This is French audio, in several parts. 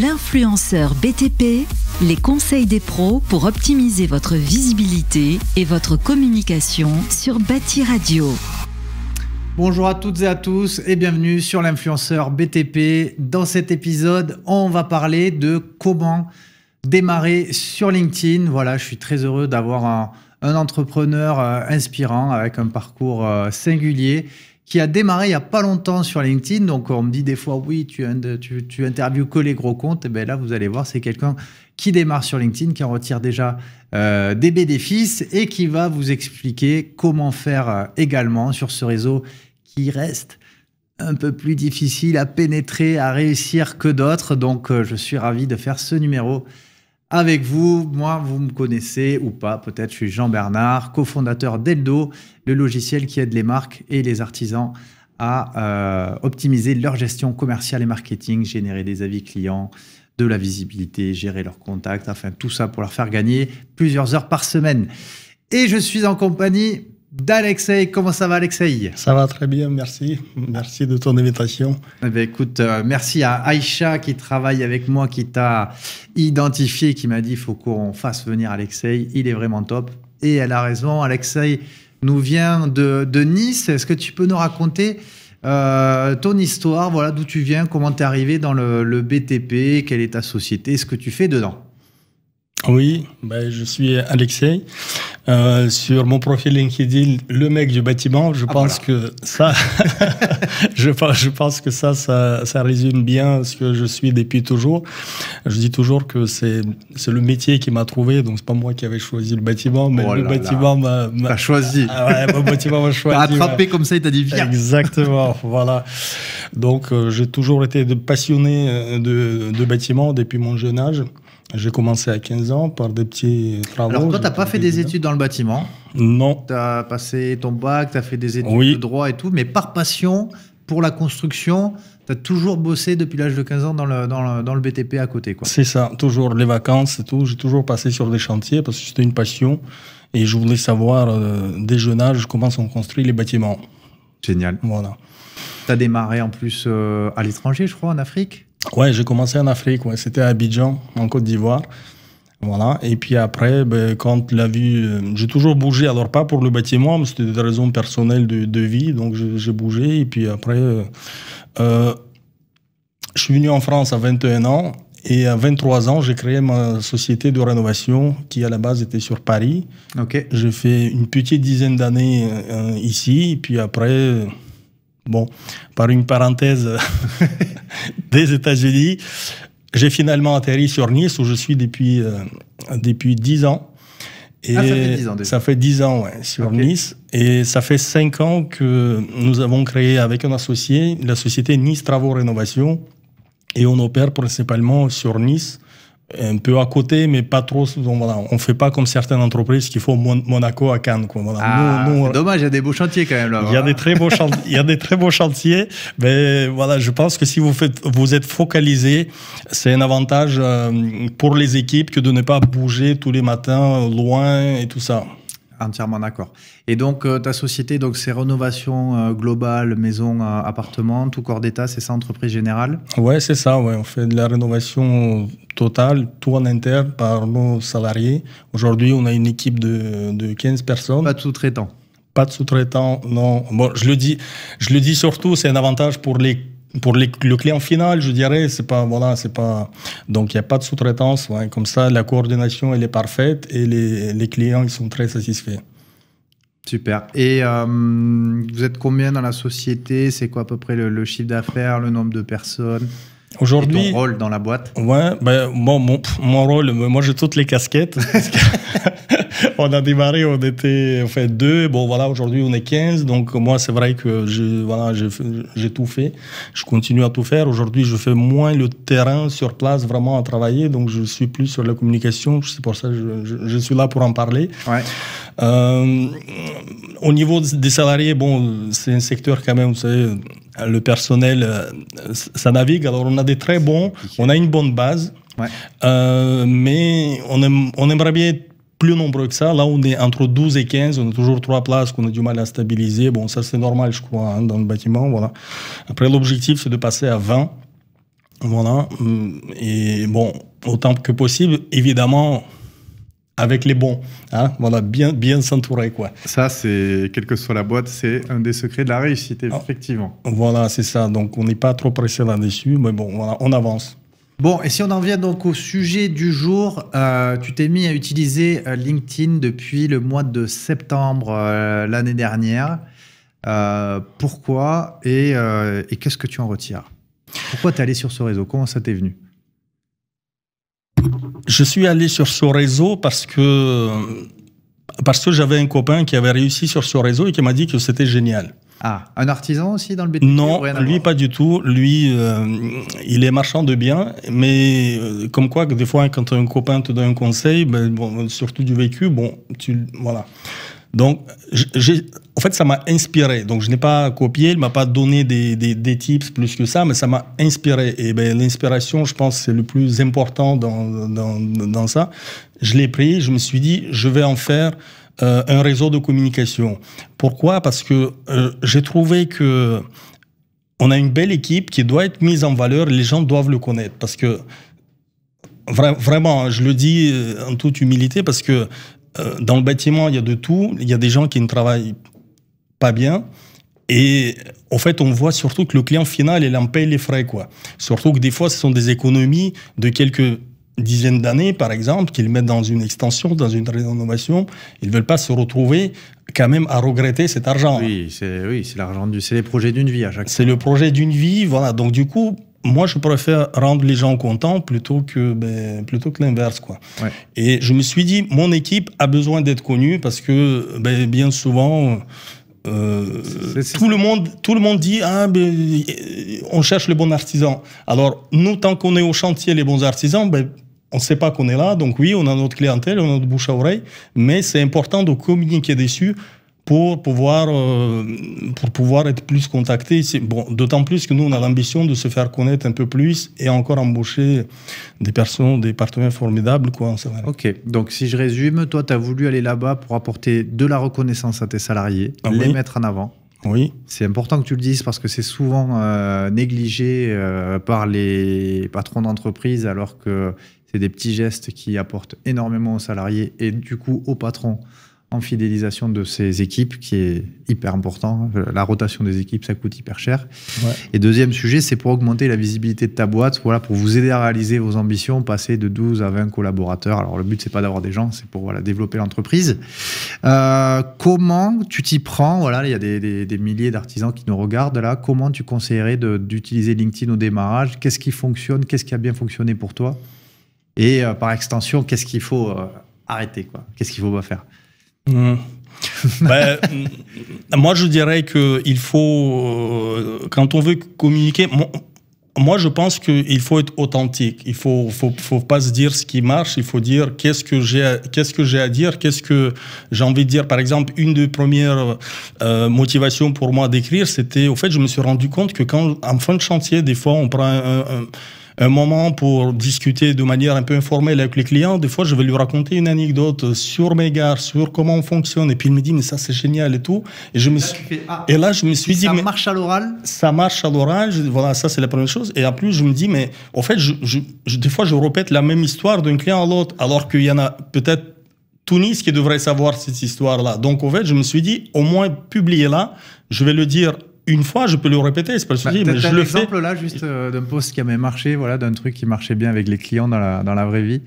L'influenceur BTP, les conseils des pros pour optimiser votre visibilité et votre communication sur Bâti Radio. Bonjour à toutes et à tous et bienvenue sur l'influenceur BTP. Dans cet épisode, on va parler de comment démarrer sur LinkedIn. Voilà, je suis très heureux d'avoir un, entrepreneur euh, inspirant avec un parcours euh, singulier qui a démarré il n'y a pas longtemps sur LinkedIn. Donc, on me dit des fois, oui, tu, interviews que les gros comptes. Et ben là, vous allez voir, c'est quelqu'un qui démarre sur LinkedIn, qui en retire déjà euh, des bénéfices et qui va vous expliquer comment faire euh, également sur ce réseau qui reste un peu plus difficile à pénétrer, à réussir que d'autres. Donc, euh, je suis ravi de faire ce numéro avec vous. Moi, vous me connaissez ou pas, peut-être je suis Jean Bernard, cofondateur d'Eldo, le logiciel qui aide les marques et les artisans à euh, optimiser leur gestion commerciale et marketing, générer des avis clients, de la visibilité, gérer leurs contacts, enfin tout ça pour leur faire gagner plusieurs heures par semaine. Et je suis en compagnie d'Alexei. Comment ça va, Alexei Ça va très bien, merci. Merci de ton invitation. Eh ben, écoute, euh, merci à Aïcha qui travaille avec moi, qui t'a identifié, qui m'a dit faut qu'on fasse venir Alexei. Il est vraiment top. Et elle a raison. Alexei nous vient de, Nice. Est-ce que tu peux nous raconter euh, ton histoire, voilà d'où tu viens, comment tu es arrivé dans le BTP, quelle est ta société, ce que tu fais dedans. Oui, ben je suis Alexei. Euh, sur mon profil LinkedIn, le mec du bâtiment, je ah, pense que ça, je, que ça, ça, ça, résume bien ce que je suis depuis toujours. Je dis toujours que c'est le métier qui m'a trouvé, donc c'est pas moi qui avais choisi le bâtiment, mais oh le bâtiment m'a choisi. Ah bâtiment m'a choisi. attrapé comme ça, il dit viens. Exactement, voilà. Donc euh, j'ai toujours été passionné euh, de, de bâtiment depuis mon jeune âge. J'ai commencé à 15 ans par des petits travaux. Alors toi, tu n'as pas fait des études dans le bâtiment Non. Tu as passé ton bac, tu as fait des études de droit et tout, mais par passion pour la construction, tu as toujours bossé depuis l'âge de 15 ans dans le, dans le, dans le BTP à côté. C'est ça, toujours les vacances et tout. J'ai toujours passé sur des chantiers parce que c'était une passion et je voulais savoir euh, dès jeune âge comment sont construits les bâtiments. Génial. Voilà. Tu as démarré en plus euh, à l'étranger, je crois, en Afrique Ouais, j'ai commencé en Afrique, ouais. c'était à Abidjan, en Côte d'Ivoire. Voilà. Et puis après, ben, quand la vue... Euh, j'ai toujours bougé, alors pas pour le bâtiment, mais c'était des raisons personnelles de, vie, donc j'ai bougé. Et puis après, euh, euh, je suis venu en France à 21 ans. Et à 23 ans, j'ai créé ma société de rénovation qui, à la base, était sur Paris. Ok. J'ai fait une petite dizaine d'années ici. Et puis après bon, par une parenthèse des États-Unis, j'ai finalement atterri sur Nice où je suis depuis, euh, depuis 10 ans. Ah, et ah, ça fait dix ans Ça fait ans, ouais, sur Nice. Et ça fait cinq ans que nous avons créé avec un associé la société Nice Travaux Rénovation. Et on opère principalement sur Nice un peu à côté, mais pas trop. Donc, voilà, on ne fait pas comme certaines entreprises qui font Monaco à Cannes. Quoi, voilà. Ah, dommage, il y a des beaux chantiers quand même là. Il y a hein. des très beaux, il des très beaux chantiers, mais voilà, je pense que si vous, faites, vous êtes focalisé, c'est un avantage euh, pour les équipes que de ne pas bouger tous les matins loin et tout ça. Entièrement d'accord. Et donc, euh, ta société, donc c'est rénovation euh, globale, maison, appartement, tout corps d'État, c'est ça, entreprise générale Ouais, c'est ça, ouais. On fait de la rénovation total, tout en interne, par nos salariés. Aujourd'hui, on a une équipe de, de 15 personnes. Pas de sous-traitants Pas de sous-traitants, non. Bon, je le dis, je le dis surtout, c'est un avantage pour les pour les, le client final, je dirais, c'est pas voilà, c'est pas donc il n'y a pas de sous-traitance. Comme ça, la coordination elle est parfaite et les, les clients ils sont très satisfaits. Super. Et euh, vous êtes combien dans la société C'est quoi à peu près le, le chiffre d'affaires, le nombre de personnes Aujourd'hui. Ton rôle dans la boîte Ouais, ben, mon, mon rôle, moi j'ai toutes les casquettes. on a démarré, on était fait deux. Bon, voilà, aujourd'hui on est 15. Donc moi, c'est vrai que j'ai voilà, tout fait. Je continue à tout faire. Aujourd'hui, je fais moins le terrain sur place vraiment à travailler. Donc je suis plus sur la communication. C'est pour ça que je, je, suis là pour en parler. Ouais. Euh, au niveau des salariés, bon, c'est un secteur quand même, vous savez le personnel, euh, ça navigue. Alors, on a des très bons, on a une bonne base, euh, mais on, on aimerait bien être plus nombreux que ça. Là, on est entre 12 et 15, on a toujours trois places qu'on a du mal à stabiliser. Bon, ça, c'est normal, je crois, hein, dans le bâtiment. Voilà. Après, l'objectif, c'est de passer à 20. Voilà. Mm, et bon, autant que possible, évidemment, avec les bons. Hein voilà, bien, bien s'entourer. quoi. Ça, c'est, quelle que soit la boîte, c'est un des secrets de la réussite, ah. effectivement. Voilà, c'est ça. Donc, on n'est pas trop pressé là-dessus, mais bon, on avance. Bon, et si on en vient donc au sujet du jour, euh, tu t'es mis à utiliser euh, LinkedIn depuis le mois de septembre euh, l'année dernière. pourquoi et, et qu'est-ce que tu en retires Pourquoi tu es allé sur ce réseau Comment ça t'est venu je suis allé sur ce réseau parce que, parce que j'avais un copain qui avait réussi sur ce réseau et qui m'a dit que c'était génial. Ah, un artisan aussi dans le BTP Non, lui pas du tout. Lui, euh, il est marchand de biens, mais euh, comme quoi des fois, quand un copain te donne un conseil, ben, surtout du vécu, bon, tu voilà. Donc, en fait, ça m'a inspiré. Donc, je n'ai pas copié, il ne m'a pas donné des, tips plus que ça, mais ça m'a inspiré. Et ben, l'inspiration, je pense, c'est le plus important dans, dans, ça. Je l'ai pris, je me suis dit, je vais en faire euh, un réseau de communication. Pourquoi Parce que euh, j'ai trouvé que on a une belle équipe qui doit être mise en valeur, les gens doivent le connaître. Parce que, vraiment, je le dis euh, en toute humilité, parce que euh, dans le bâtiment, il y a de tout. Il y a des gens qui ne travaillent pas bien. Et en fait, on voit surtout que le client final, il en paye les frais. Quoi. Surtout que des fois, ce sont des économies de quelques dizaines d'années, par exemple, qu'ils mettent dans une extension, dans une rénovation. Ils ne veulent pas se retrouver quand même à regretter cet argent. Oui, c'est oui, l'argent du... C'est les projets d'une vie à chaque fois. C'est le projet d'une vie, voilà. Donc du coup, moi, je préfère rendre les gens contents plutôt que, ben, plutôt que l'inverse. quoi. Et je me suis dit, mon équipe a besoin d'être connue parce que ben, bien souvent, euh, tout, le monde, tout le monde dit, ah, ben, on cherche le bon artisan. Alors, nous, tant qu'on est au chantier, les bons artisans, on ne sait pas qu'on est là. Donc oui, on a notre clientèle, on a notre bouche à oreille, mais c'est important de communiquer dessus pour pouvoir, euh, pour pouvoir être plus contacté. Bon, D'autant plus que nous, on a l'ambition de se faire connaître un peu plus et encore embaucher des personnes, des partenaires formidables. Quoi, ok, donc si je résume, toi, tu as voulu aller là-bas pour apporter de la reconnaissance à tes salariés, ah les mettre en avant. Oui. C'est important que tu le dises parce que c'est souvent euh, négligé euh, par les patrons d'entreprise alors que c'est des petits gestes qui apportent énormément aux salariés et du coup aux patrons en fidélisation de ces équipes qui est hyper important. Euh, la rotation des équipes, ça coûte hyper cher. Et deuxième sujet, c'est pour augmenter la visibilité de ta boîte, voilà, pour vous aider à réaliser vos ambitions, passer de 12 à 20 collaborateurs. Alors le but, c'est pas d'avoir des gens, c'est pour développer l'entreprise. Euh, comment tu t'y prends Voilà, il y a des, milliers d'artisans qui nous regardent là. Comment tu conseillerais d'utiliser LinkedIn au démarrage Qu'est-ce qui fonctionne Qu'est-ce qui a bien fonctionné pour toi Et euh, par extension, qu'est-ce qu'il faut arrêter Qu'est-ce qu'il qu'il faut pas faire Hmm. Ben, moi, je dirais qu'il faut, euh, quand on veut communiquer, moi, je pense qu'il faut être authentique. Il ne faut, faut, faut, pas se dire ce qui marche, il faut dire qu'est-ce que j'ai qu'est-ce que j'ai à dire, qu'est-ce que j'ai envie de dire. Par exemple, une des premières euh, motivations pour moi d'écrire, c'était au fait, je me suis rendu compte que quand, en fin de chantier, des fois, on prend un un moment pour discuter de manière un peu informelle avec les clients. Des fois, je vais lui raconter une anecdote sur mes gares, sur comment on fonctionne. Et puis il me dit, mais ça, c'est génial et tout. Et, je me là, suis... Ah, et là, je me suis dit... Ça marche à l'oral Ça marche à l'oral. Voilà, ça, c'est la première chose. Et en plus, je me dis, mais en fait, je, des fois, je répète la même histoire d'un client à l'autre, alors qu'il y en a peut-être Tunis qui devrait savoir cette histoire-là. Donc, en fait, je me suis dit, au moins, publier là, Je vais le dire une fois, je peux le répéter, c'est pas le bah, souci, mais je un le exemple fais. là, juste euh, d'un poste qui avait marché, voilà, d'un truc qui marchait bien avec les clients dans la, dans la vraie vie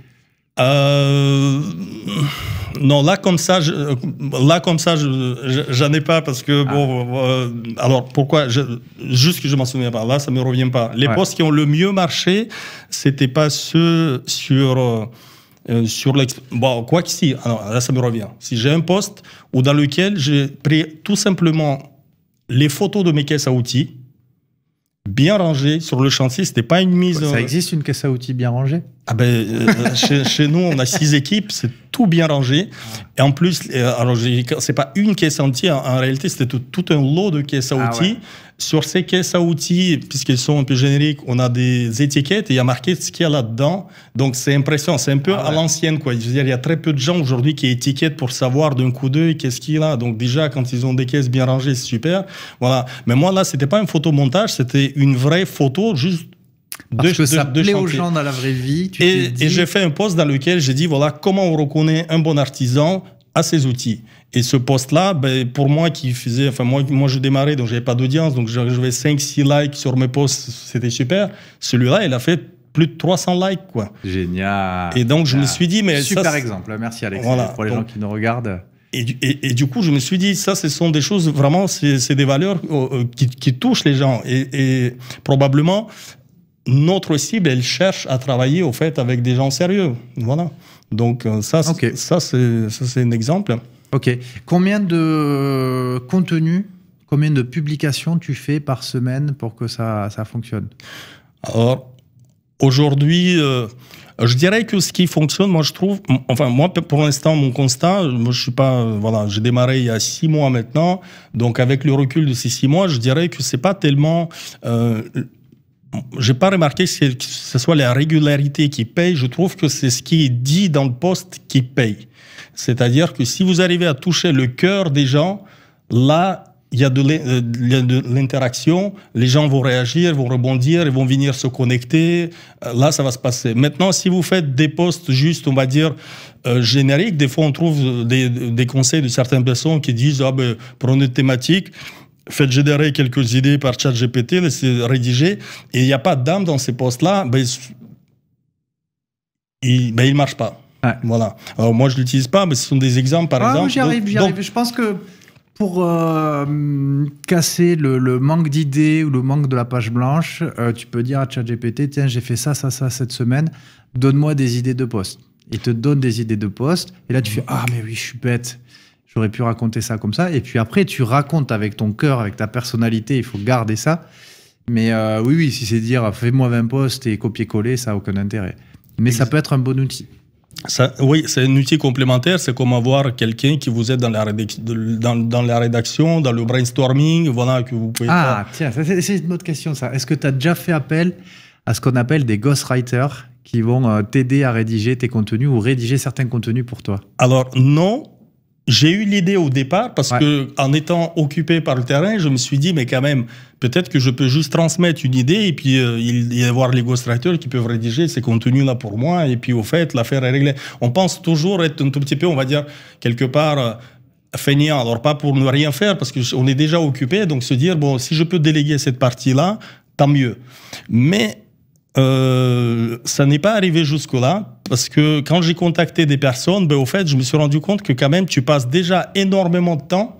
euh, Non, là comme ça, je, euh, là comme ça, j'en ai pas parce que ah. bon, alors pourquoi Juste que je m'en souviens pas. Là, ça me revient pas. Les postes qui ont le mieux marché, c'était pas ceux sur sur l'ex. Bon, quoi que si. Alors là, ça me revient. Si j'ai un poste ou dans lequel j'ai pris tout simplement les photos de mes caisses à outils bien rangées sur le chantier. C'était pas une mise. Ça euh, existe une caisse à outils bien rangée ah ben, euh, euh, chez, nous, on a six équipes, c'est tout bien rangé. Et en plus, euh, alors c'est pas une caisse entière, hein. en réalité, c'était tout, tout, un lot de caisses à ah outils. Sur ces caisses à outils, puisqu'elles sont un peu génériques, on a des étiquettes et il y a marqué ce qu'il y a là-dedans. Donc c'est impressionnant, c'est un peu ah à l'ancienne, quoi. Je veux dire, il y a très peu de gens aujourd'hui qui étiquettent pour savoir d'un coup d'œil qu'est-ce qu'il y a. Donc déjà, quand ils ont des caisses bien rangées, c'est super. Voilà. Mais moi, là, c'était pas un photomontage, c'était une vraie photo, juste je de, que ça aux gens dans la vraie vie. Tu et, et j'ai fait un post dans lequel j'ai dit, voilà, comment on reconnaît un bon artisan à ses outils. Et ce poste-là, ben, pour moi qui faisait, enfin moi, moi je démarrais, donc j'avais pas d'audience, donc j'avais 5-6 likes sur mes posts, c'était super. Celui-là, il a fait plus de 300 likes, quoi. Génial. Et donc je me suis dit, mais super exemple, hein, merci Alex, pour les gens qui nous regardent. Et, du coup, je me suis dit, ça, ce sont des choses vraiment, c'est des valeurs euh, euh, qui, touchent les gens. Et, et probablement, notre cible, elle cherche à travailler au fait avec des gens sérieux. Voilà. Donc euh, ça, ça c'est un exemple. Ok. Combien de contenus, combien de publications tu fais par semaine pour que ça, ça fonctionne Alors, aujourd'hui, euh, je dirais que ce qui fonctionne, moi je trouve, enfin moi pour l'instant mon constat, moi je suis pas, euh, voilà, j'ai démarré il y a six mois maintenant, donc avec le recul de ces six mois, je dirais que c'est pas tellement euh, j'ai pas remarqué que ce soit la régularité qui paye. Je trouve que c'est ce qui est dit dans le poste qui paye. C'est-à-dire que si vous arrivez à toucher le cœur des gens, là, il y a de euh, l'interaction, les gens vont réagir, vont rebondir, ils vont venir se connecter, euh, là ça va se passer. Maintenant, si vous faites des postes juste, on va dire, euh, génériques, des fois on trouve des, des, conseils de certaines personnes qui disent, ah ben, prenez une thématique, faites générer quelques idées par ChatGPT, laissez rédiger, et il n'y a pas d'âme dans ces postes-là, ben, ben, il ne ben, marche pas. Voilà. moi, je ne l'utilise pas, mais ce sont des exemples, par ah, exemple. J'y arrive, j'y arrive. Je pense que pour euh, casser le, manque d'idées ou le manque de la page blanche, euh, tu peux dire à ChatGPT, tiens, j'ai fait ça, ça, ça cette semaine, donne-moi des idées de postes. Il te donne des idées de postes. et là, tu fais, ah, mais oui, je suis bête. J'aurais pu raconter ça comme ça. Et puis après, tu racontes avec ton cœur, avec ta personnalité. Il faut garder ça. Mais euh, oui, oui, si c'est dire fais-moi 20 postes et copier-coller, ça n'a aucun intérêt. Mais ça peut être un bon outil. Ça, oui, c'est un outil complémentaire. C'est comme avoir quelqu'un qui vous aide dans la, dans, dans, la rédaction, dans le brainstorming, voilà, que vous pouvez. Ah, tiens, c'est une autre question, ça. Est-ce que tu as déjà fait appel à ce qu'on appelle des ghostwriters qui vont euh, t'aider à rédiger tes contenus ou rédiger certains contenus pour toi Alors, non, j'ai eu l'idée au départ parce que en étant occupé par le terrain, je me suis dit mais quand même peut-être que je peux juste transmettre une idée et puis euh, il y avoir les ghostwriters qui peuvent rédiger ces contenus là pour moi et puis au fait l'affaire est réglée. On pense toujours être un tout petit peu on va dire quelque part euh, feignant, fainéant. Alors pas pour ne rien faire parce qu'on est déjà occupé donc se dire bon si je peux déléguer cette partie là tant mieux. Mais euh, ça n'est pas arrivé jusque-là, parce que quand j'ai contacté des personnes, ben, au fait, je me suis rendu compte que quand même, tu passes déjà énormément de temps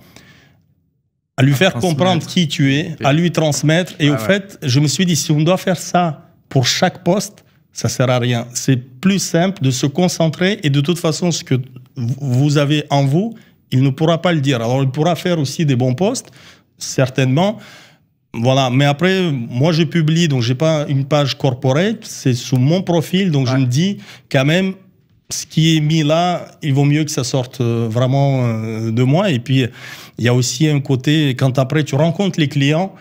à lui faire comprendre qui tu es, à lui transmettre. Et au fait, je me suis dit, si on doit faire ça pour chaque poste, ça sert à rien. C'est plus simple de se concentrer et de toute façon, ce que vous avez en vous, il ne pourra pas le dire. Alors, il pourra faire aussi des bons postes, certainement, voilà, mais après, moi je publie, donc j'ai pas une page corporate, c'est sous mon profil, donc je me dis quand même, ce qui est mis là, il vaut mieux que ça sorte euh, vraiment euh, de moi. Et puis, il y a aussi un côté, quand après tu rencontres les clients,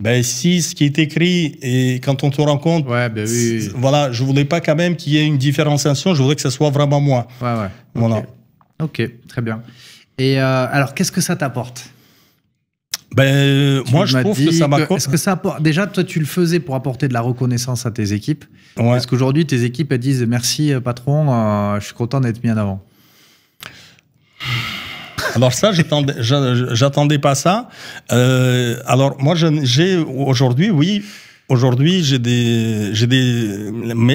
ben, si ce qui est écrit et quand on te rencontre, ben voilà, je voulais pas quand même qu'il y ait une différenciation, je voudrais que ce soit vraiment moi. Ouais, ouais. Voilà. Ok, très bien. Et euh, alors, qu'est-ce que ça t'apporte ben, moi, je trouve que ça m'a... Est-ce que ça Déjà, toi, tu le faisais pour apporter de la reconnaissance à tes équipes. Est-ce qu'aujourd'hui, tes équipes elles disent merci, euh, patron, euh, je suis content d'être mis en avant alors ça, j'attendais, j'attendais pas ça. Euh, alors moi, j'ai aujourd'hui, oui, Aujourd'hui, j'ai des, j'ai des,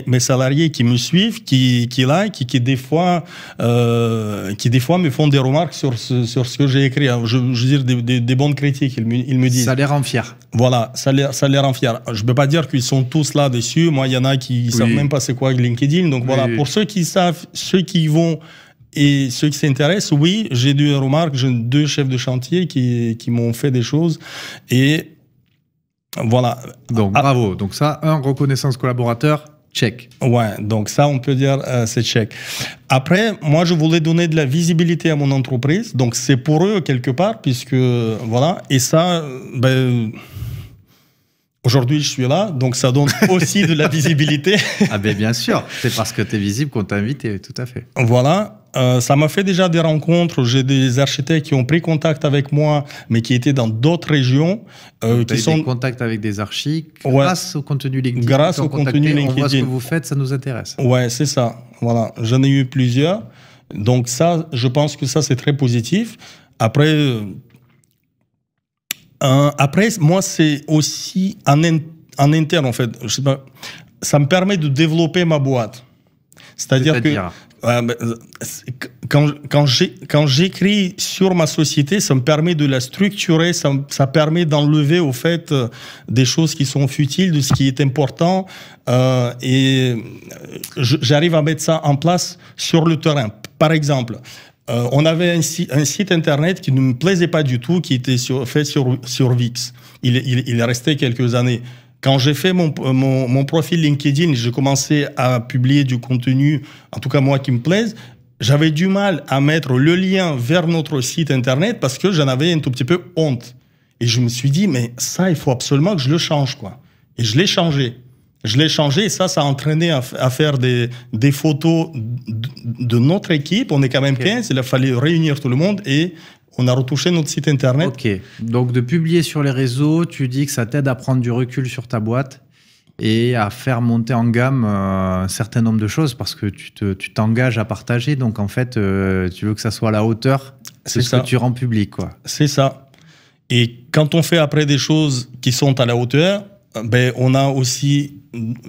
mes, salariés qui me suivent, qui, qui like, qui, qui des fois, euh, qui des fois me font des remarques sur ce, sur ce que j'ai écrit. Je, je veux dire, des, des, bonnes critiques, ils me, ils me disent. Ça les rend fiers. Voilà, ça les, ça les rend fiers. Je peux pas dire qu'ils sont tous là dessus. Moi, il y en a qui ne savent même pas c'est quoi LinkedIn. Donc voilà, pour ceux qui savent, ceux qui vont, et ceux qui s'intéressent, oui, j'ai deux remarques, j'ai deux chefs de chantier qui, qui m'ont fait des choses. Et voilà. Donc, ah. bravo. Donc, ça, un, reconnaissance collaborateur, check. Ouais, donc ça, on peut dire, euh, c'est check. Après, moi, je voulais donner de la visibilité à mon entreprise. Donc, c'est pour eux, quelque part, puisque, voilà. Et ça, euh, ben. Aujourd'hui, je suis là, donc ça donne aussi de la visibilité. ah ben bien sûr, c'est parce que tu es visible qu'on t'invite, tout à fait. Voilà, euh, ça m'a fait déjà des rencontres. J'ai des architectes qui ont pris contact avec moi, mais qui étaient dans d'autres régions. Euh, qui sont en contact avec des archis grâce au contenu LinkedIn. Grâce au contenu LinkedIn. On voit ce que vous faites, ça nous intéresse. Ouais, c'est ça. Voilà, j'en ai eu plusieurs. Donc ça, je pense que ça c'est très positif. Après, euh, euh, après, moi, c'est aussi en, en, interne, en fait. ça me permet de développer ma boîte. C'est-à-dire que euh, ben, quand, quand j'écris sur ma société, ça me permet de la structurer, ça, permet d'enlever au fait euh, des choses qui sont futiles, de ce qui est important, et j'arrive à mettre ça en place sur le terrain. Par exemple, euh, on avait un, site internet qui ne me plaisait pas du tout, qui était fait sur, VIX. Il, est resté quelques années. Quand j'ai fait euh, mon, profil LinkedIn, j'ai commencé à publier du contenu, en tout cas moi qui me plaise, j'avais du mal à mettre le lien vers notre site internet parce que j'en avais un tout petit peu honte. Et je me suis dit, mais ça, il faut absolument que je le change, quoi. Et je l'ai changé. Je l'ai changé et ça, ça a entraîné à, faire des, des photos de, notre équipe. On est quand même 15, il a fallu réunir tout le monde et on a retouché notre site internet. Ok, donc de publier sur les réseaux, tu dis que ça t'aide à prendre du recul sur ta boîte et à faire monter en gamme euh, un certain nombre de choses parce que tu t'engages à partager. Donc en fait, euh, tu veux que ça soit à la hauteur c'est ce que tu rends public. quoi. C'est ça. Et quand on fait après des choses qui sont à la hauteur, ben, on a aussi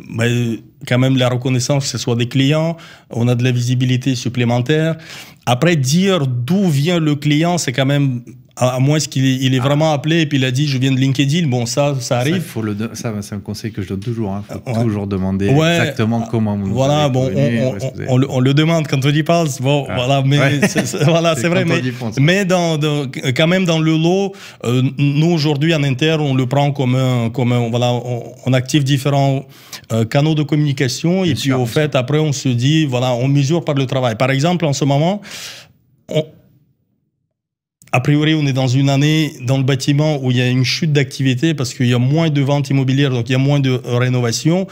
mais quand même la reconnaissance, que ce soit des clients, on a de la visibilité supplémentaire. Après, dire d'où vient le client, c'est quand même à, moins qu'il est, il est ah. vraiment appelé et puis il a dit je viens de LinkedIn, bon ça, ça arrive. Ça, c'est un conseil que je donne toujours. Il hein. faut toujours demander exactement ah, comment. voilà, bon, on, le, demande quand on y pense. Ah. voilà, mais c'est vrai. Mais, mais dans, quand même dans le lot, euh, nous aujourd'hui en inter, on le prend comme un, comme voilà, on, active différents euh, canaux de communication et puis au fait après on se dit voilà, on mesure par le travail. Par exemple, en ce moment, on a priori, on est dans une année dans le bâtiment où il y a une chute d'activité parce qu'il y a moins de ventes immobilières, donc il y a moins de rénovation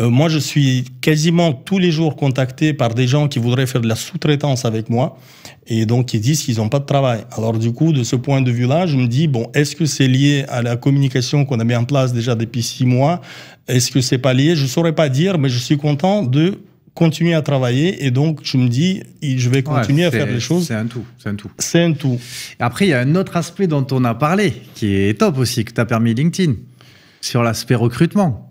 euh, moi, je suis quasiment tous les jours contacté par des gens qui voudraient faire de la sous-traitance avec moi et donc ils disent qu'ils n'ont pas de travail. Alors du coup, de ce point de vue-là, je me dis, bon, est-ce que c'est lié à la communication qu'on a mis en place déjà depuis six mois Est-ce que c'est pas lié Je ne saurais pas dire, mais je suis content de continuer à travailler et donc tu me dis je vais continuer à faire les choses. C'est un tout, c'est un tout. C'est un tout. après il y a un autre aspect dont on a parlé qui est top aussi que tu as permis LinkedIn sur l'aspect recrutement.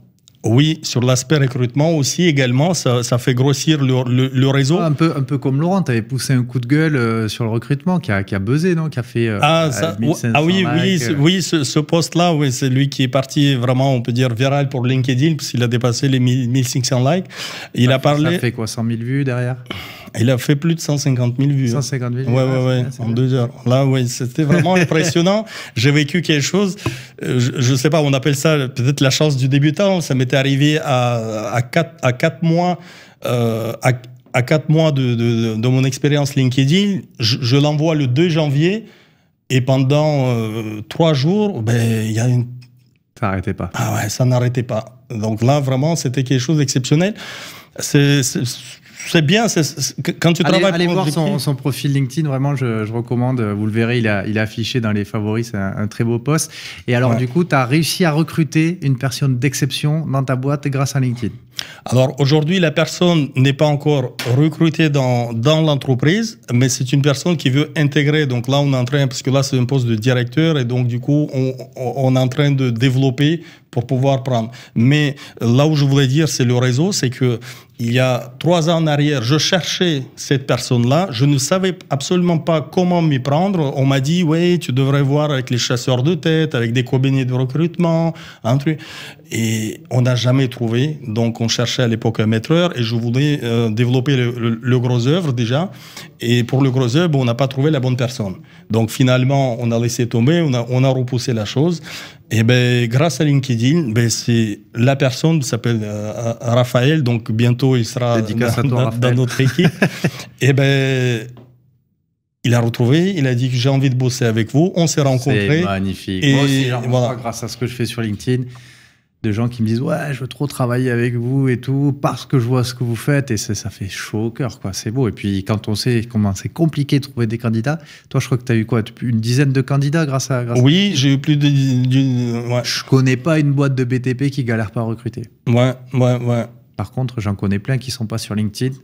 Oui, sur l'aspect recrutement aussi, également, ça, fait grossir le, réseau. Un peu, un peu comme Laurent, tu avais poussé un coup de gueule euh, sur le recrutement qui a, qui a buzzé, non Qui a fait. Euh, ah, euh, ça, ah oui, oui, oui, ce, poste-là, c'est lui qui est parti vraiment, on peut dire, viral pour LinkedIn, parce a dépassé les 1500 likes. Il a parlé. Ça fait quoi, 100 000 vues derrière il a fait plus de 150 000 vues. 150 hein. 000 vues. Ouais, ouais, ouais, en deux heures. Là, oui, c'était vraiment impressionnant. J'ai vécu quelque chose. Euh, je, ne sais pas, on appelle ça peut-être la chance du débutant. Ça m'était arrivé à, quatre, à quatre mois, euh, à, quatre mois de, de, mon expérience LinkedIn. Je, l'envoie le 2 janvier et pendant euh, trois jours, ben, il y a une. Ça n'arrêtait pas. Ah ouais, ça n'arrêtait pas. Donc là, vraiment, c'était quelque chose d'exceptionnel. C'est c'est bien. c'est quand tu allez, travailles voir son, profil LinkedIn. Vraiment, je, recommande. Vous le verrez, il a, affiché dans les favoris. C'est un, très beau poste. Et alors, du coup, tu as réussi à recruter une personne d'exception dans ta boîte grâce à LinkedIn. Alors aujourd'hui, la personne n'est pas encore recrutée dans, dans l'entreprise, mais c'est une personne qui veut intégrer. Donc là, on est en train, parce que là, c'est un poste de directeur, et donc du coup, on, on est en train de développer pour pouvoir prendre. Mais là où je voulais dire, c'est le réseau, c'est que il y a trois ans en arrière, je cherchais cette personne-là. Je ne savais absolument pas comment m'y prendre. On m'a dit, oui, tu devrais voir avec les chasseurs de tête, avec des cabinets de recrutement, un truc et on n'a jamais trouvé. Donc, on cherchait à l'époque un metteur et je voulais euh, développer le, gros œuvre déjà. Et pour le gros œuvre, on n'a pas trouvé la bonne personne. Donc, finalement, on a laissé tomber, on a, on a repoussé la chose. Et ben, grâce à LinkedIn, ben, c'est la personne s'appelle euh, Raphaël. Donc, bientôt, il sera dans, notre équipe. et ben, il a retrouvé, il a dit que j'ai envie de bosser avec vous. On s'est rencontrés. C'est magnifique. Moi aussi, voilà. grâce à ce que je fais sur LinkedIn de gens qui me disent ouais je veux trop travailler avec vous et tout parce que je vois ce que vous faites et ça, ça fait chaud au cœur quoi c'est beau et puis quand on sait comment c'est compliqué de trouver des candidats toi je crois que tu as eu quoi une dizaine de candidats grâce à grâce oui j'ai eu plus d'une ouais. je connais pas une boîte de BTP qui galère pas à recruter ouais ouais ouais par contre j'en connais plein qui sont pas sur LinkedIn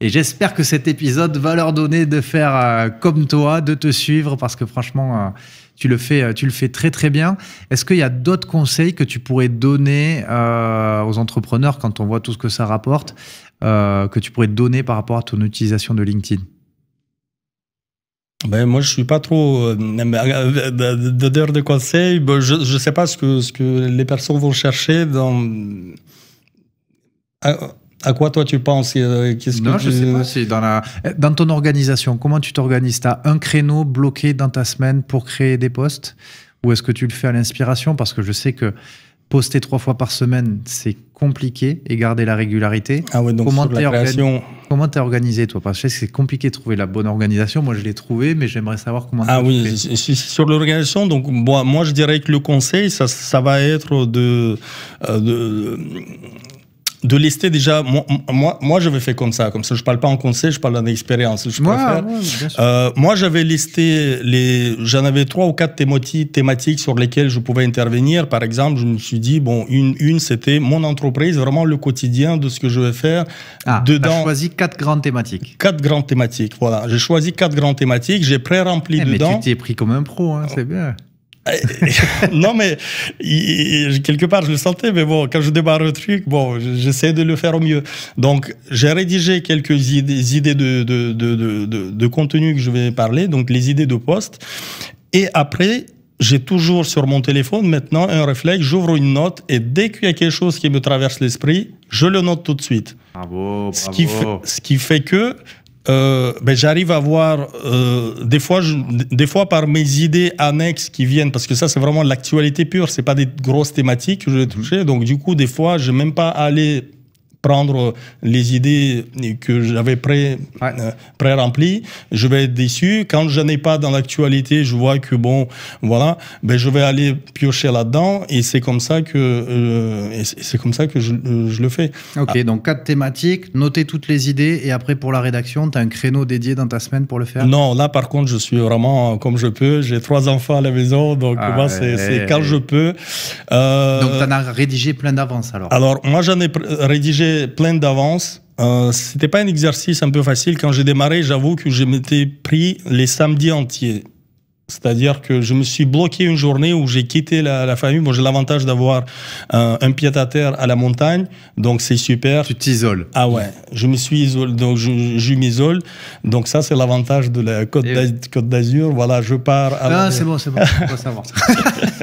et j'espère que cet épisode va leur donner de faire euh, comme toi, de te suivre, parce que franchement, euh, tu le fais, euh, tu le fais très très bien. Est-ce qu'il y a d'autres conseils que tu pourrais donner aux entrepreneurs quand on voit tout ce que ça rapporte, que tu pourrais donner par rapport à ton utilisation de LinkedIn ben, moi, je suis pas trop de conseils. je ne sais pas ce que, ce que les personnes vont chercher dans, à quoi toi tu penses euh, Qu'est-ce que tu... je sais pas. dans, la... dans ton organisation, comment tu t'organises T'as un créneau bloqué dans ta semaine pour créer des postes Ou est-ce que tu le fais à l'inspiration Parce que je sais que poster trois fois par semaine, c'est compliqué et garder la régularité. Ah donc comment t'es création... organisé toi Parce que c'est compliqué de trouver la bonne organisation. Moi, je l'ai trouvé, mais j'aimerais savoir comment. Ah oui, sur l'organisation. Donc, moi, moi, je dirais que le conseil, ça, ça va être de, euh, de de lister déjà, moi, moi, j'avais fait comme ça, comme ça je parle pas en conseil, je parle en expérience, euh, moi j'avais listé, les, j'en avais trois ou quatre thématiques sur lesquelles je pouvais intervenir. Par exemple, je me suis dit, bon, une, c'était mon entreprise, vraiment le quotidien de ce que je vais faire. Ah, Dedans, j'ai choisi quatre grandes thématiques. Quatre grandes thématiques, voilà. J'ai choisi quatre grandes thématiques, j'ai pré-rempli dedans. Eh, mais tu t'es pris comme un pro, hein, c'est bien. Euh, non, mais quelque part, je le sentais, mais bon, quand je débarre le truc, bon, j'essaie de le faire au mieux. Donc, j'ai rédigé quelques idées de, de, contenu que je vais parler, donc les idées de poste. Et après, j'ai toujours sur mon téléphone maintenant un réflexe, j'ouvre une note et dès qu'il y a quelque chose qui me traverse l'esprit, je le note tout de suite. Bravo, bravo. Ce, ce qui fait que euh, ben j'arrive à voir euh, des fois, je, des fois par mes idées annexes qui viennent, parce que ça c'est vraiment l'actualité pure, c'est pas des grosses thématiques que je vais toucher. Donc du coup, des fois, je même pas aller prendre les idées que j'avais pré, euh, remplies Je vais être déçu. Quand je n'ai pas dans l'actualité, je vois que bon, voilà, ben je vais aller piocher là-dedans et c'est comme ça que euh, c'est comme ça que je, euh, le fais. Ok, ah. donc quatre thématiques, noter toutes les idées et après pour la rédaction, tu as un créneau dédié dans ta semaine pour le faire Non, là par contre, je suis vraiment comme je peux. J'ai trois enfants à la maison, donc ah moi c'est quand je peux. Donc tu en as rédigé plein d'avance alors Alors moi j'en ai rédigé plein d'avance. Euh, c'était pas un exercice un peu facile. Quand j'ai démarré, j'avoue que je m'étais pris les samedis entiers. C'est-à-dire que je me suis bloqué une journée où j'ai quitté la, famille. Moi, bon, j'ai l'avantage d'avoir euh, un pied-à-terre à la montagne, donc c'est super. Tu t'isoles. Ah ouais, je me suis isolé, donc je, m'isole. Donc ça, c'est l'avantage de la Côte eh d'Azur. Voilà, je pars. À ah, c'est bon, c'est bon,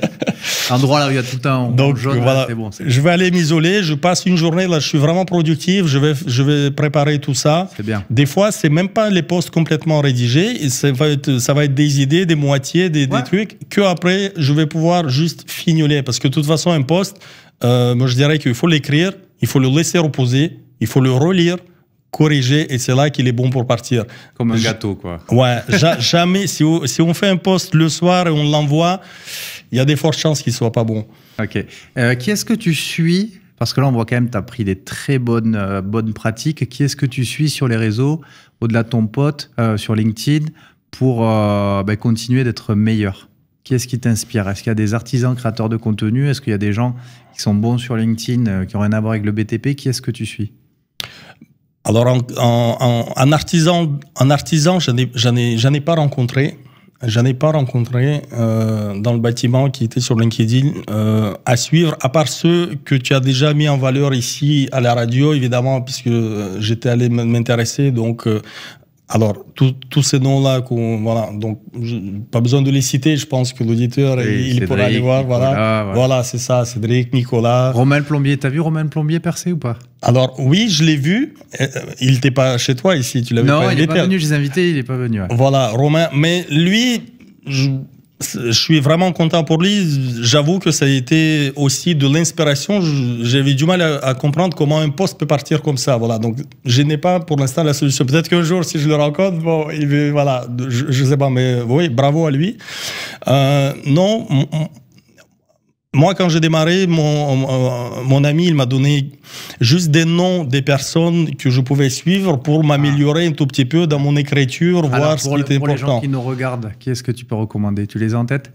un là où il y a tout le temps. Donc voilà, je vais aller m'isoler. Je passe une journée là, je suis vraiment productif. Je vais, je vais préparer tout ça. C'est bien. Des fois, c'est même pas les postes complètement rédigés. ça va être, des idées, des moitiés, des, des trucs que après je vais pouvoir juste fignoler parce que de toute façon un poste euh, moi je dirais qu'il faut l'écrire, il faut le laisser reposer, il faut le relire corriger et c'est là qu'il est bon pour partir. Comme un gâteau, quoi. Ouais, jamais. Si, on, fait un poste le soir et on l'envoie, il y a des fortes chances qu'il soit pas bon. Ok. Euh, qui est-ce que tu suis Parce que là, on voit quand même, tu as pris des très bonnes, euh, bonnes pratiques. Qui est-ce que tu suis sur les réseaux, au-delà de ton pote, euh, sur LinkedIn, pour ben, continuer d'être meilleur qui est-ce qui t'inspire Est-ce qu'il y a des artisans créateurs de contenu Est-ce qu'il y a des gens qui sont bons sur LinkedIn, qui n'ont rien à voir avec le BTP Qui est-ce que tu suis alors, en, artisan, en artisan, j'en ai, pas rencontré. pas rencontré euh, dans le bâtiment qui était sur LinkedIn euh, à suivre, à part ceux que tu as déjà mis en valeur ici à la radio, évidemment, puisque euh, j'étais allé m'intéresser. Donc, alors, tous ces noms-là, voilà, donc pas besoin de les citer, je pense que l'auditeur, il, pourra aller voir. voilà, voilà c'est ça, Cédric, Nicolas. Romain plombier, t'as vu Romain plombier percer ou pas Alors, oui, je l'ai vu. Euh, euh, il n'était pas chez toi ici, tu l'avais vu Non, il n'est pas venu, je les il n'est pas venu. Voilà, Romain, mais lui, je, je suis vraiment content pour lui. J'avoue que ça a été aussi de l'inspiration. J'avais du mal à, comprendre comment un poste peut partir comme ça. Voilà. Donc, je n'ai pas pour l'instant la solution. Peut-être qu'un jour, si je le rencontre, bon, il, voilà, je ne sais pas. Mais oui, bravo à lui. Euh, non, moi, quand j'ai démarré, mon, euh, mon ami, il m'a donné juste des noms des personnes que je pouvais suivre pour ah. m'améliorer un tout petit peu dans mon écriture, voir ce qui était important. Pour les gens qui nous regardent, qui est-ce que tu peux recommander Tu les as en tête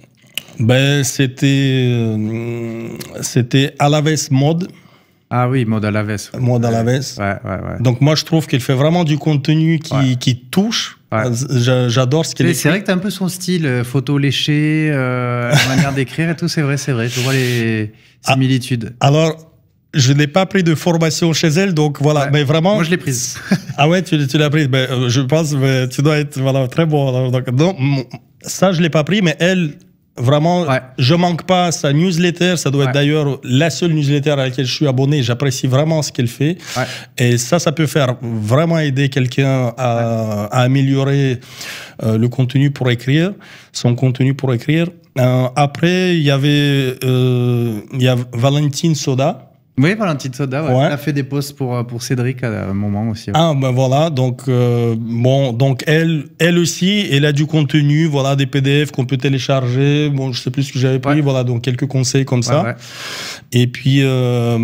ben, C'était euh, c'était Alaves Mode. Ah oui, Mode Alaves. Mode Alaves. Ouais, ouais, ouais. Donc moi, je trouve qu'il fait vraiment du contenu qui, qui touche ah, j'adore ce qu'il écrit. C'est vrai que tu as un peu son style, euh, photo léchée, euh, la manière d'écrire et tout, c'est vrai, c'est vrai. Je vois les ah, similitudes. Alors, je n'ai pas pris de formation chez elle, donc voilà, mais vraiment. Moi, je l'ai prise. ah ouais, tu, tu l'as prise. Euh, je pense que tu dois être voilà, très bon. Donc, ça, je ne l'ai pas pris, mais elle, Vraiment, je manque pas sa newsletter. Ça doit être d'ailleurs la seule newsletter à laquelle je suis abonné. J'apprécie vraiment ce qu'elle fait. Et ça, ça peut faire vraiment aider quelqu'un à, améliorer euh, le contenu pour écrire, son contenu pour écrire. Euh, après, il y avait euh, y a Valentine Soda. Oui, Valentine Soda, ouais. elle a fait des posts pour, euh, pour Cédric à un moment aussi. Ah, ben voilà, donc, euh, bon, donc elle, elle aussi, elle a du contenu, voilà, des PDF qu'on peut télécharger, bon, je sais plus ce que j'avais pris, voilà, donc quelques conseils comme ça. Et puis, euh,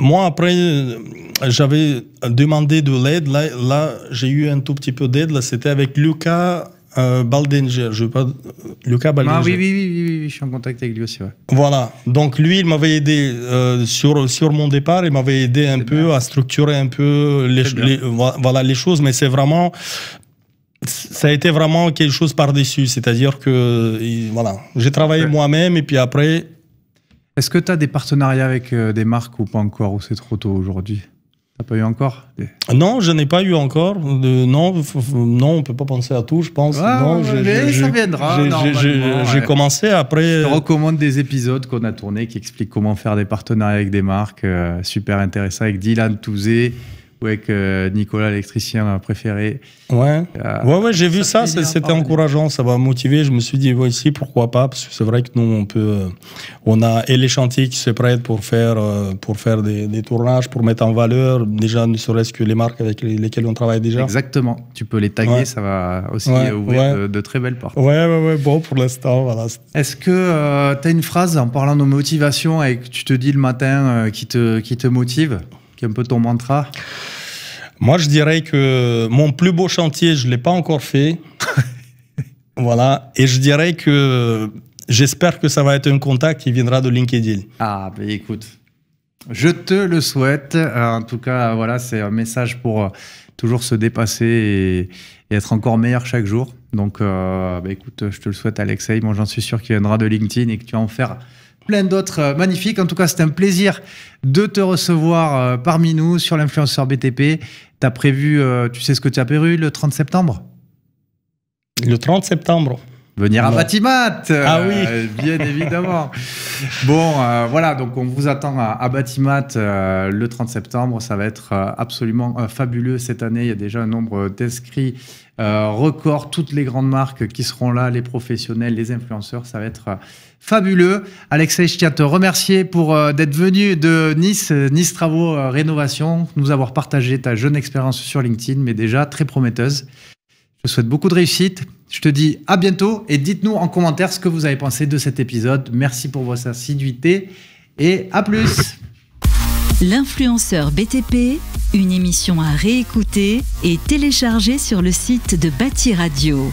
moi, après, j'avais demandé de l'aide, là, j'ai eu un tout petit peu d'aide, là, c'était avec Lucas euh, Baldinger, je veux pas. Lucas ah Baldinger. Ah oui, oui, oui, oui, je suis en contact avec lui aussi. Voilà. Donc lui, il m'avait aidé euh, sur, sur mon départ, il m'avait aidé un peu à structurer un peu les, voilà, les choses, mais c'est vraiment. Ça a été vraiment quelque chose par-dessus. C'est-à-dire que, voilà, j'ai travaillé moi-même et puis après. Est-ce que tu as des partenariats avec euh, des marques ou pas encore, ou c'est trop tôt aujourd'hui T'as pas eu encore Non, je n'ai pas eu encore. Non, non, on peut pas penser à tout, je pense. Ah, non, mais ça viendra. J'ai commencé après. Je recommande des épisodes qu'on a tournés qui expliquent comment faire des partenariats avec des marques. Euh, super intéressant avec Dylan Touzé avec Nicolas, l'électricien préféré. Ouais, euh, ouais, ouais j'ai vu ça, c'était encourageant, ça m'a motivé. Je me suis dit, voici, pourquoi pas, parce que c'est vrai que nous, on peut. Euh, on a et les chantiers qui se prêtent pour faire, euh, pour faire des, tournages, pour mettre en valeur, déjà, ne serait-ce que les marques avec lesquelles on travaille déjà. Exactement, tu peux les taguer, ça va aussi ouvrir de, très belles portes. Ouais, ouais, ouais, bon, pour l'instant, voilà. Est-ce que tu as une phrase en parlant de motivation et que tu te dis le matin qui, te, qui te motive un peu ton mantra Moi, je dirais que mon plus beau chantier, je ne l'ai pas encore fait. voilà. Et je dirais que j'espère que ça va être un contact qui viendra de LinkedIn. Ah, ben écoute, je te le souhaite. Euh, en tout cas, voilà, c'est un message pour euh, toujours se dépasser et, être encore meilleur chaque jour. Donc, euh, ben, écoute, je te le souhaite, Alexei. Moi, j'en suis sûr qu'il viendra de LinkedIn et que tu vas en faire plein d'autres euh, magnifiques. En tout cas, c'est un plaisir de te recevoir euh, parmi nous sur l'influenceur BTP. Tu as prévu, euh, tu sais ce que tu as prévu le 30 septembre Le 30 septembre. Venir à Batimat Ah oui Bien évidemment Bon, voilà, donc on vous attend à, à Batimat le 30 septembre. Ça va être absolument fabuleux cette année. Il y a déjà un nombre d'inscrits record. Toutes les grandes marques qui seront là, les professionnels, les influenceurs, ça va être fabuleux. Alexei, je tiens à te remercier pour euh, d'être venu de Nice, euh, Nice Travaux euh, Rénovation, nous avoir partagé ta jeune expérience sur LinkedIn, mais déjà très prometteuse. Je te souhaite beaucoup de réussite. Je te dis à bientôt et dites-nous en commentaire ce que vous avez pensé de cet épisode. Merci pour votre assiduité et à plus. L'influenceur BTP, une émission à réécouter et télécharger sur le site de Bâti Radio.